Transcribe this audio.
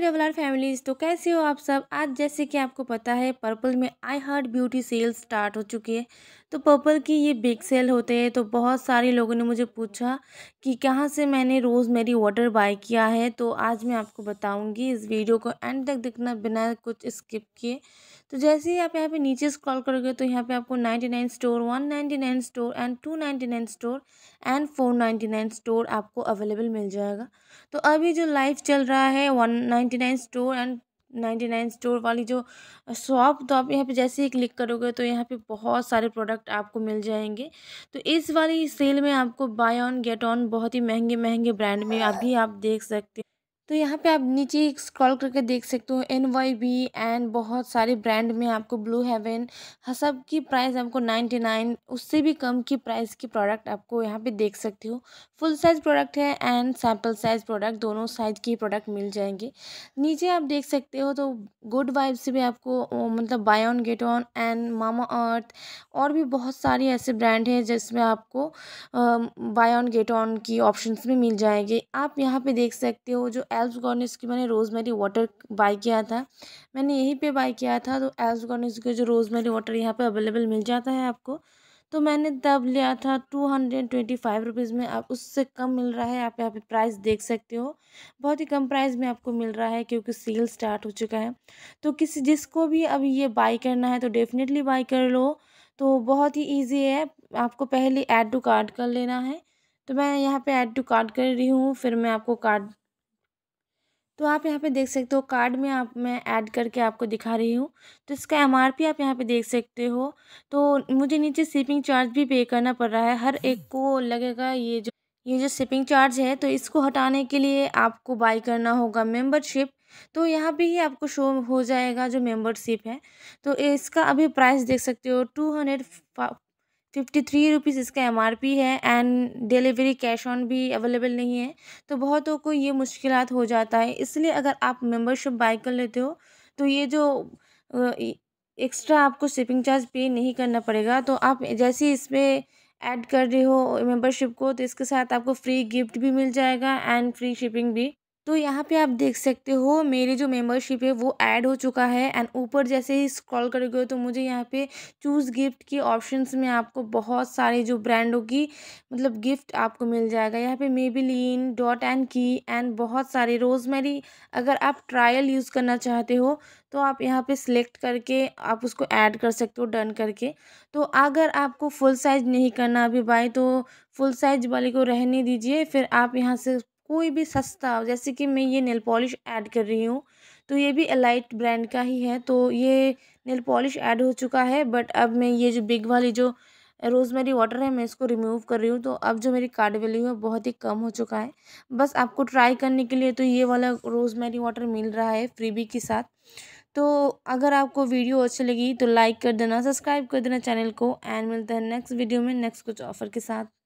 my doubler families तो कैसे हो आप सब आज जैसे कि आपको पता है पर्पल में I heart beauty sale start हो चुकी है तो पर्पल की ये बिग सेल होते हैं तो बहुत सारे लोगों ने मुझे पूछा कि कहाँ से मैंने रोज़ मेरी वाटर बाय किया है तो आज मैं आपको बताऊंगी इस वीडियो को एंड तक दिखना बिना कुछ स्किप किए तो जैसे ही आप यहाँ पे नीचे स्क्रॉल करोगे तो यहाँ पे आपको ninety nine store one ninety nine store and two ninety nine store and four ninety nine store आपको अवेलेबल मिल जाएगा तो अभी जो लाइफ चल रहा है one ninety nine store and ninety nine store वाली जो शॉप तो आप यहाँ पे जैसे ही क्लिक करोगे तो यहाँ पे बहुत सारे प्रोडक्ट आपको मिल जाएंगे तो इस वाली सेल में आपको बाय ऑन गेट ऑन बहुत ही महंगे महंगे ब्रांड में अभी आप देख सकते हैं तो यहाँ पे आप नीचे स्क्रॉल करके देख सकते हो एन वाई बी एंड बहुत सारे ब्रांड में आपको ब्लू हेवन सब की प्राइस आपको नाइन्टी नाइन उससे भी कम की प्राइस की प्रोडक्ट आपको यहाँ पे देख सकते हो फुल साइज़ प्रोडक्ट है एंड सैम्पल साइज़ प्रोडक्ट दोनों साइज़ की प्रोडक्ट मिल जाएंगे नीचे आप देख सकते हो तो गुड वाइब से भी आपको मतलब buy one get one and Mamaearth और भी बहुत सारे ऐसे ब्रांड हैं जिसमें आपको बाय ऑन गेट ऑन की ऑप्शन भी मिल जाएंगे आप यहाँ पर देख सकते हो जो एल्प्स गॉर्निस की मैंने रोज़मेरी वाटर बाई किया था मैंने यहीं पे बाई किया था तो एल्प्स गॉर्निस के जो रोज़मेरी वाटर यहाँ पे अवेलेबल मिल जाता है आपको तो मैंने तब लिया था two hundred twenty five rupees में आप उससे कम मिल रहा है आप यहाँ पे प्राइस देख सकते हो बहुत ही कम प्राइस में आपको मिल रहा है क्योंकि सेल स्टार्ट हो चुका है तो किसी जिसको भी अब ये बाई करना है तो डेफिनेटली बाई कर लो तो बहुत ही ईजी है आपको पहले एड टू कार्ड कर लेना है तो मैं यहाँ पे ऐड टू कार्ड कर रही हूँ फिर मैं आपको कार्ड तो आप यहाँ पे देख सकते हो कार्ड में आप मैं ऐड करके आपको दिखा रही हूँ तो इसका एम आप यहाँ पे देख सकते हो तो मुझे नीचे शिपिंग चार्ज भी पे करना पड़ रहा है हर एक को लगेगा ये जो ये जो शिपिंग चार्ज है तो इसको हटाने के लिए आपको बाई करना होगा मेम्बरशिप तो यहाँ पे ही आपको शो हो जाएगा जो मेंबरशिप है तो इसका अभी प्राइस देख सकते हो two hundred fifty three rupees इसका एम आर पी है एंड डिलीवरी कैश ऑन भी अवेलेबल नहीं है तो बहुतों को ये मुश्किल हो जाता है इसलिए अगर आप मेम्बरशिप बाई कर लेते हो तो ये जो एक्स्ट्रा आपको शिपिंग चार्ज पे नहीं करना पड़ेगा तो आप जैसे ही इस पर ऐड कर रहे हो मेम्बरशिप को तो इसके साथ आपको फ्री गिफ्ट भी मिल जाएगा एंड फ्री शिपिंग भी तो यहाँ पे आप देख सकते हो मेरी जो मेम्बरशिप है वो ऐड हो चुका है एंड ऊपर जैसे ही स्क्रॉल करोगे गए तो मुझे यहाँ पे चूज़ गिफ्ट के ऑप्शंस में आपको बहुत सारे जो ब्रांडों की मतलब गिफ्ट आपको मिल जाएगा यहाँ पे मेबिलीन डॉट एंड की एंड बहुत सारे रोज़मेरी अगर आप ट्रायल यूज़ करना चाहते हो तो आप यहाँ पर सिलेक्ट करके आप उसको ऐड कर सकते हो डन करके तो अगर आपको फुल साइज़ नहीं करना अभी बाय तो फुल साइज वाले को रहने दीजिए फिर आप यहाँ से कोई भी सस्ता जैसे कि मैं ये नेल पॉलिश ऐड कर रही हूँ तो ये भी एलाइट ब्रांड का ही है तो ये नेल पॉलिश ऐड हो चुका है बट अब मैं ये जो बिग वाली जो रोज़मेरी वाटर है मैं इसको रिमूव कर रही हूँ तो अब जो मेरी कार्ड वैल्यू है बहुत ही कम हो चुका है बस आपको ट्राई करने के लिए तो ये वाला रोज़मेरी वाटर मिल रहा है फ्रीबी के साथ तो अगर आपको वीडियो अच्छी लगी तो लाइक कर देना सब्सक्राइब कर देना चैनल को एंड मिलता है नेक्स्ट वीडियो में नेक्स्ट कुछ ऑफर के साथ